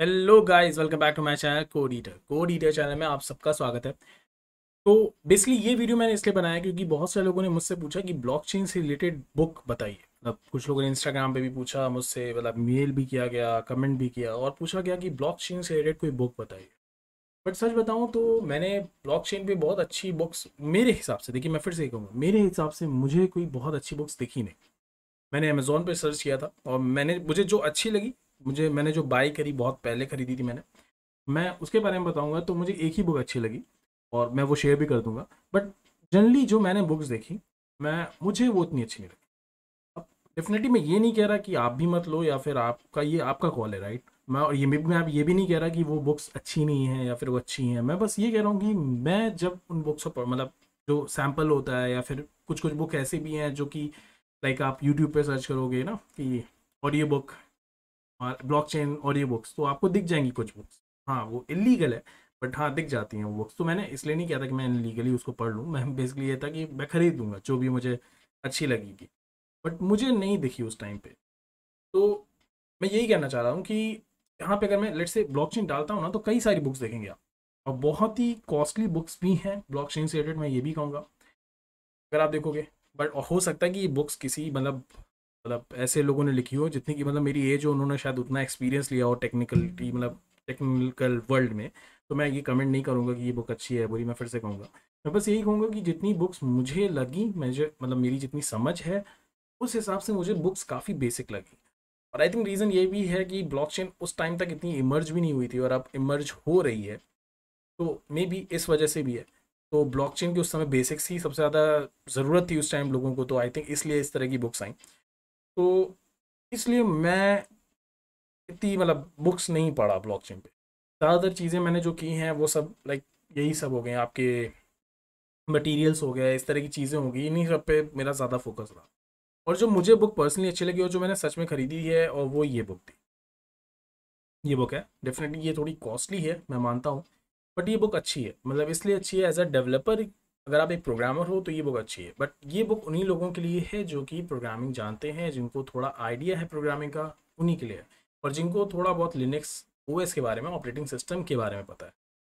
hello guys welcome back to my channel को ईटर को ईटर चैनल में आप सबका स्वागत है तो बेसिकली ये वीडियो मैंने इसलिए बनाया क्योंकि बहुत सारे लोगों ने मुझसे पूछा कि ब्लॉकचेन से रिलेटेड बुक बताइए मतलब कुछ लोगों ने इंस्टाग्राम पे भी पूछा मुझसे मतलब मेल भी किया गया कमेंट भी किया और पूछा गया कि ब्लॉक से रिलेटेड कोई बुक बताइए बट सच बताऊँ तो मैंने ब्लॉक चेन बहुत अच्छी बुक्स मेरे हिसाब से देखिए मैं फिर से कहूँगा मेरे हिसाब से मुझे कोई बहुत अच्छी बुक्स दिखी नहीं मैंने अमेजोन पर सर्च किया था और मैंने मुझे जो अच्छी लगी मुझे मैंने जो बाई करी बहुत पहले खरीदी थी मैंने मैं उसके बारे में बताऊंगा तो मुझे एक ही बुक अच्छी लगी और मैं वो शेयर भी कर दूंगा बट जनरली जो मैंने बुक्स देखी मैं मुझे वो इतनी अच्छी नहीं लगी अब डेफिनेटली मैं ये नहीं कह रहा कि आप भी मत लो या फिर आपका ये आपका कॉल है राइट मैं और ये मैं आप ये भी नहीं कह रहा कि वो बुक्स अच्छी नहीं है या फिर वो अच्छी हैं मैं बस ये कह रहा हूँ कि मैं जब उन बुक्स पर मतलब जो सैम्पल होता है या फिर कुछ कुछ बुक ऐसे भी हैं जो कि लाइक आप यूट्यूब पर सर्च करोगे ना कि ऑडियो बुक और ब्लॉक और ऑडियो बुक्स तो आपको दिख जाएंगी कुछ बुक्स हाँ वो इलीगल है बट हाँ दिख जाती हैं वो बुक्स तो मैंने इसलिए नहीं किया था कि मैं इलीगली उसको पढ़ लूँ मैं बेसिकली ये था कि मैं खरीद दूंगा जो भी मुझे अच्छी लगेगी बट मुझे नहीं दिखी उस टाइम पे तो मैं यही कहना चाह रहा हूँ कि यहाँ पे अगर मैं लेट से ब्लॉकचेन डालता हूँ ना तो कई सारी बुक्स देखेंगे आप और बहुत ही कॉस्टली बुक्स भी हैं ब्लॉकचेन से रिलेटेड मैं ये भी कहूँगा अगर आप देखोगे बट हो सकता है कि ये बुक्स किसी मतलब मतलब ऐसे लोगों ने लिखी हो जितनी कि मतलब मेरी एज हो उन्होंने शायद उतना एक्सपीरियंस लिया हो टेक्निकलिटी मतलब टेक्निकल वर्ल्ड में तो मैं ये कमेंट नहीं करूँगा कि ये बुक अच्छी है बुरी मैं फिर से कहूँगा मैं बस यही कहूँगा कि जितनी बुक्स मुझे लगी मुझे मतलब मेरी जितनी समझ है उस हिसाब से मुझे बुक्स काफ़ी बेसिक लगी और आई थिंक रीज़न ये भी है कि ब्लॉकचेन उस टाइम तक इतनी इमर्ज भी नहीं हुई थी और अब इमर्ज हो रही है तो मे बी इस वजह से भी है तो ब्लॉकचेन की उस समय बेसिक्स ही सबसे ज़्यादा ज़रूरत थी उस टाइम लोगों को तो आई थिंक इसलिए इस तरह की बुक्स आई तो इसलिए मैं इतनी मतलब बुक्स नहीं पढ़ा ब्लॉकचेन पे ज़्यादातर चीज़ें मैंने जो की हैं वो सब लाइक यही सब हो गए आपके मटेरियल्स हो गए इस तरह की चीज़ें होगी इन्हीं सब पे मेरा ज़्यादा फोकस रहा और जो मुझे बुक पर्सनली अच्छी लगी और जो मैंने सच में खरीदी है और वो ये बुक थी ये बुक है डेफिनेटली ये थोड़ी कॉस्टली है मैं मानता हूँ बट ये बुक अच्छी है मतलब इसलिए अच्छी है एज अ डेवलपर अगर आप एक प्रोग्रामर हो तो ये बुक अच्छी है बट ये बुक उन्हीं लोगों के लिए है जो कि प्रोग्रामिंग जानते हैं जिनको थोड़ा आइडिया है प्रोग्रामिंग का उन्हीं के लिए और जिनको थोड़ा बहुत लिनक्स ओएस के बारे में ऑपरेटिंग सिस्टम के बारे में पता है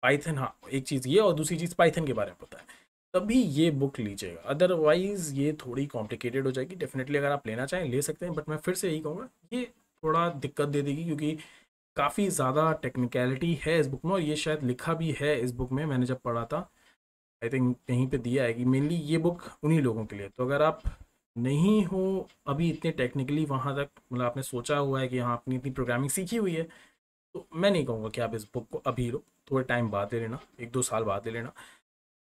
पाइथन हाँ एक चीज़ ये और दूसरी चीज़ पाइथन के बारे में पता है तभी ये बुक लीजिएगा अदरवाइज़ ये थोड़ी कॉम्प्लिकेटेड हो जाएगी डेफिनेटली अगर आप लेना चाहें ले सकते हैं बट मैं फिर से यही कहूँगा ये थोड़ा दिक्कत दे देगी क्योंकि काफ़ी ज़्यादा टेक्निकलिटी है इस बुक में और ये शायद लिखा भी है इस बुक में मैंने जब पढ़ा था आई थिंक कहीं पे दिया है कि मेनली ये बुक उन्हीं लोगों के लिए तो अगर आप नहीं हो अभी इतने टेक्निकली वहाँ तक मतलब आपने सोचा हुआ है कि हाँ आपने इतनी प्रोग्रामिंग सीखी हुई है तो मैं नहीं कहूँगा कि आप इस बुक को अभी लो थोड़े टाइम बाद दे लेना एक दो साल बाद दे लेना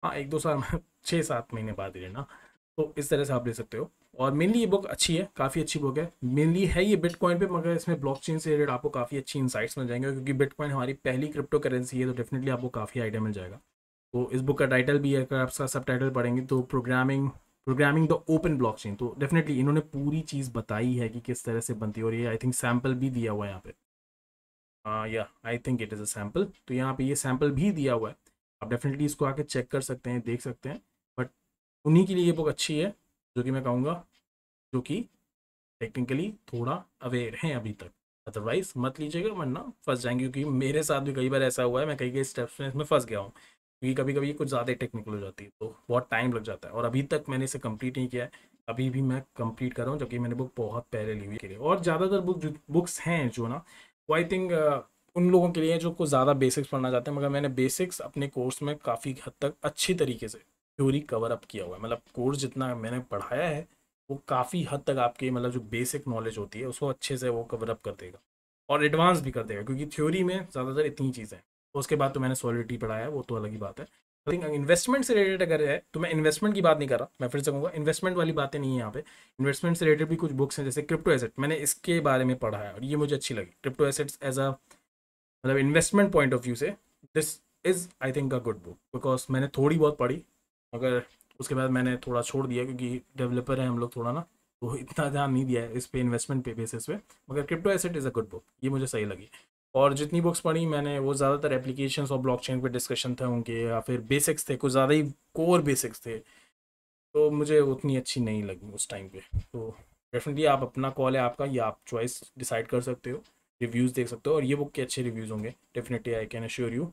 हाँ एक दो साल छः सात महीने बाद दे लेना तो इस तरह से आप ले सकते हो और मेनली ये बुक अच्छी है काफ़ी अच्छी बुक है मेनली है ये बिटकॉइन पे मगर इसमें ब्लॉकचेन से रिलेटेड आपको काफ़ी अच्छी इंसाइट्स मिल जाएंगे क्योंकि बिटकॉइन हमारी पहली क्रिप्टो करेंसी है तो डेफिनेटली आपको काफ़ी आइडिया मिल जाएगा तो इस बुक का टाइटल भी है अगर आप सब टाइटल पढ़ेंगे तो programming programming the open blockchain तो डेफिनेटली इन्होंने पूरी चीज़ बताई है कि किस तरह से बनती है और ये आई थिंक सैम्पल भी दिया हुआ है यहाँ पे या I think it is a sample तो यहाँ पे ये सैम्पल भी दिया हुआ है आप डेफिनेटली इसको आके चेक कर सकते हैं देख सकते हैं बट उन्हीं के लिए ये बुक अच्छी है जो कि मैं कहूँगा जो कि टेक्निकली थोड़ा अवेयर हैं अभी तक अदरवाइज मत लीजिएगा वरना फंस जाएंगे क्योंकि मेरे साथ भी कई बार ऐसा हुआ है मैं कई कई स्टेप्स में इसमें फंस गया हूँ क्योंकि कभी कभी कुछ ज़्यादा टेक्निकल हो जाती है तो बहुत टाइम लग जाता है और अभी तक मैंने इसे कंप्लीट नहीं किया है अभी भी मैं कंप्लीट कर रहा हूँ जबकि मैंने बुक बहुत पहले ली हुई के लिए और ज़्यादातर बुक बुक्स हैं जो ना वो आई थिंक उन लोगों के लिए जो कुछ ज़्यादा बेसिक्स पढ़ना चाहते हैं मगर मैंने बेसिक्स अपने कोर्स में काफ़ी हद तक अच्छी तरीके से थ्योरी कवर अप किया हुआ है मतलब कोर्स जितना मैंने पढ़ाया है वो काफ़ी हद तक आपके मतलब जो बेसिक नॉलेज होती है उसको अच्छे से वो कवर अप कर देगा और एडवांस भी कर देगा क्योंकि थ्योरी में ज़्यादातर इतनी चीज़ें उसके बाद तो मैंने सॉलिडिटी पढ़ाया वो तो अलग ही बात है आई थिंक इन्वेस्टमेंट से रिलेटेड अगर है तो मैं इन्वेस्टमेंट की बात नहीं कर रहा मैं फिर से कहूँगा इन्वेस्टमेंट वाली बातें नहीं है यहाँ पे इन्वेस्टमेंट से रिलेटेड भी कुछ बुक्स हैं जैसे क्रिप्टो एसेट मैंने इसके बारे में पढ़ा है और ये मुझे अच्छी लगी क्रिप्टो एसेट्स एज अ मतलब इन्वेस्टमेंट पॉइंट ऑफ व्यू से this is I think a good book because मैंने थोड़ी बहुत पढ़ी मगर उसके बाद मैंने थोड़ा छोड़ दिया क्योंकि डेवलपर है हम लोग थोड़ा ना तो इतना ध्यान नहीं दिया है इस पे इन्वेस्टमेंट पे बेसिस पे मगर crypto asset is a good book ये मुझे सही लगी और जितनी बुक्स पढ़ी मैंने वो ज़्यादातर एप्लीकेशन और ब्लॉकचेन पर डिस्कशन थे उनके या फिर बेसिक्स थे कुछ ज़्यादा ही कोर बेसिक्स थे तो मुझे उतनी अच्छी नहीं लगी उस टाइम पे तो डेफिनेटली आप अपना कॉल है आपका या आप चॉइस डिसाइड कर सकते हो रिव्यूज़ देख सकते हो और ये बुक के अच्छे रिव्यूज़ होंगे definitely I can assure you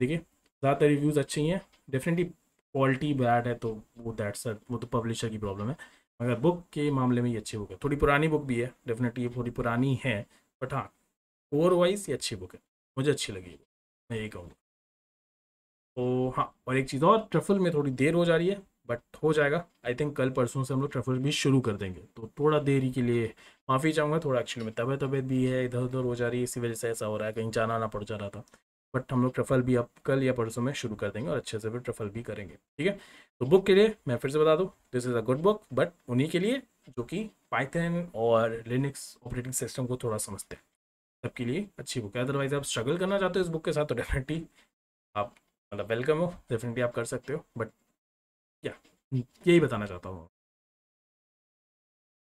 देखिए ज़्यादातर रिव्यूज़ अच्छे ही हैं डेफिनेटली क्वालिटी बैड है तो वो दैट्स वो तो पब्लिशर की प्रॉब्लम है मगर बुक के मामले में ये अच्छी बुक है थोड़ी पुरानी बुक भी है डेफिनेटली ये थोड़ी पुरानी है बट हाँ ओवर वाइज ये अच्छी बुक है मुझे अच्छी लगी मैं यही कहूँगा तो हाँ और एक चीज़ और ट्रफल में थोड़ी देर हो जा रही है बट हो जाएगा आई थिंक कल परसों से हम लोग ट्रफल भी शुरू कर देंगे तो थोड़ा देरी के लिए माफ़ी चाहूँगा थोड़ा एक्चुअली में तबीयत तबीयत भी है इधर उधर हो जा रही है इसी वजह से ऐसा हो रहा है कहीं जाना ना पड़ जा रहा था बट हम लोग ट्रफल भी अब कल या परसों में शुरू कर देंगे और अच्छे से फिर ट्रफल भी करेंगे ठीक है तो बुक के लिए मैं फिर से बता दूँ this is a good book but उन्हीं के लिए जो कि पाइथन और लिनिक्स ऑपरेटिंग सिस्टम को थोड़ा समझते हैं सबके लिए अच्छी बुक है अदरवाइज आप स्ट्रगल करना चाहते हो इस बुक के साथ तो डेफिनेटली आप मतलब वेलकम हो डेफिनेटली आप कर सकते हो बट या यही बताना चाहता हूँ